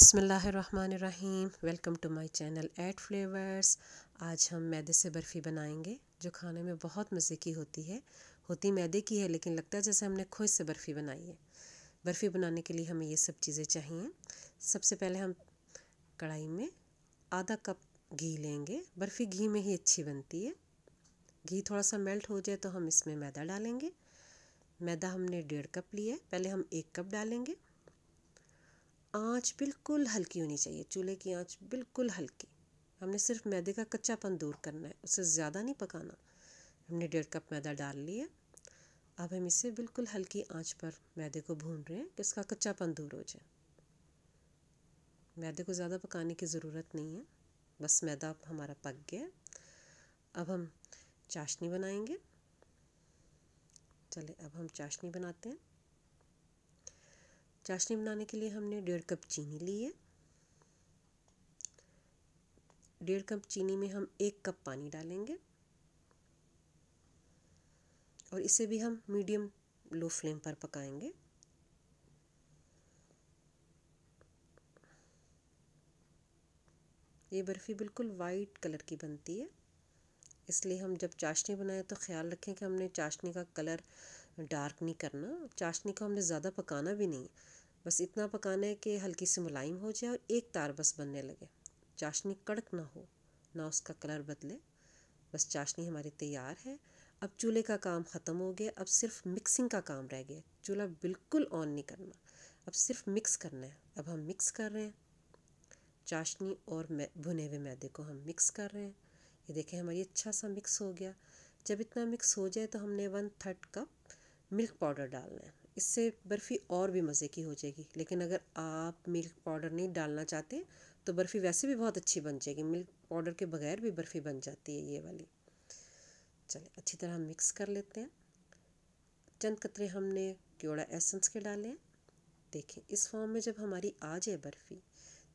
बसमीम welcome to my channel at flavours आज हम मैदे से बर्फ़ी बनाएंगे जो खाने में बहुत मज़े की होती है होती मैदे की है लेकिन लगता है जैसे हमने खोज से बर्फ़ी बनाई है बर्फ़ी बनाने के लिए हमें ये सब चीज़ें चाहिए सबसे पहले हम कढ़ाई में आधा कप घी लेंगे बर्फ़ी घी में ही अच्छी बनती है घी थोड़ा सा मेल्ट हो जाए तो हम इसमें मैदा डालेंगे मैदा हमने डेढ़ कप लिया है पहले हम एक कप डालेंगे आँच बिल्कुल हल्की होनी चाहिए चूल्हे की आँच बिल्कुल हल्की हमने सिर्फ मैदे का कच्चापन दूर करना है उसे ज़्यादा नहीं पकाना हमने डेढ़ कप मैदा डाल लिया अब हम इसे बिल्कुल हल्की आंच पर मैदे को भून रहे हैं कि इसका कच्चापन दूर हो जाए मैदे को ज़्यादा पकाने की ज़रूरत नहीं है बस मैदा हमारा पक गया अब हम चाशनी बनाएंगे चले अब हम चाशनी बनाते हैं चाशनी बनाने के लिए हमने डेढ़ कप चीनी ली है डेढ़ कप चीनी में हम एक कप पानी डालेंगे और इसे भी हम मीडियम लो फ्लेम पर पकाएंगे ये बर्फ़ी बिल्कुल वाइट कलर की बनती है इसलिए हम जब चाशनी बनाए तो ख्याल रखें कि हमने चाशनी का कलर डार्क नहीं करना चाशनी को हमने ज़्यादा पकाना भी नहीं है बस इतना पकाना है कि हल्की सी मुलायम हो जाए और एक तार बस बनने लगे चाशनी कड़क ना हो ना उसका कलर बदले बस चाशनी हमारी तैयार है अब चूल्हे का काम ख़त्म हो गया अब सिर्फ मिक्सिंग का काम रह गया चूल्हा बिल्कुल ऑन नहीं करना अब सिर्फ मिक्स करना है अब हम मिक्स कर रहे हैं चाशनी और भुने हुए मैदे को हम मिक्स कर रहे हैं ये देखें हमारी अच्छा सा मिक्स हो गया जब इतना मिक्स हो जाए तो हमने one third cup milk powder डालना है इससे बर्फ़ी और भी मज़े की हो जाएगी लेकिन अगर आप मिल्क पाउडर नहीं डालना चाहते तो बर्फ़ी वैसे भी बहुत अच्छी बन जाएगी मिल्क पाउडर के बगैर भी बर्फ़ी बन जाती है ये वाली चलें अच्छी तरह मिक्स कर लेते हैं चंद कतरे हमने क्योड़ा एसेंस के डाले हैं देखें इस फॉर्म में जब हमारी आ जाए बर्फ़ी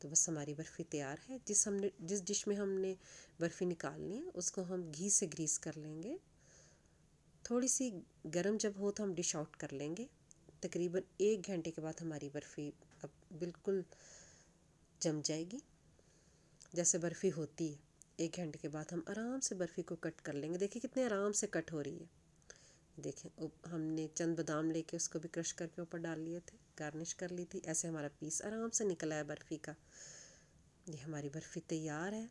तो बस हमारी बर्फ़ी तैयार है जिस हमने जिस डिश में हमने बर्फ़ी निकालनी है उसको हम घी से ग्रीस कर लेंगे थोड़ी सी गर्म जब हो तो हम डिश आउट कर लेंगे तकरीबन एक घंटे के बाद हमारी बर्फ़ी अब बिल्कुल जम जाएगी जैसे बर्फ़ी होती है एक घंटे के बाद हम आराम से बर्फ़ी को कट कर लेंगे देखिए कितने आराम से कट हो रही है देखें हमने चंद बादाम लेके उसको भी क्रश करके ऊपर डाल लिए थे गार्निश कर ली थी ऐसे हमारा पीस आराम से निकला है बर्फ़ी का ये हमारी बर्फ़ी तैयार है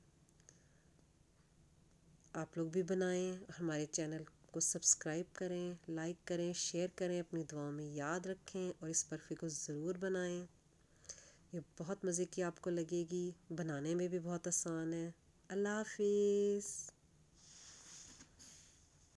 आप लोग भी बनाएं हमारे चैनल को सब्सक्राइब करें लाइक करें शेयर करें अपनी दुआओं में याद रखें और इस बर्फ़ी को ज़रूर बनाएं ये बहुत मज़े की आपको लगेगी बनाने में भी बहुत आसान है अल्लाह हाफिज़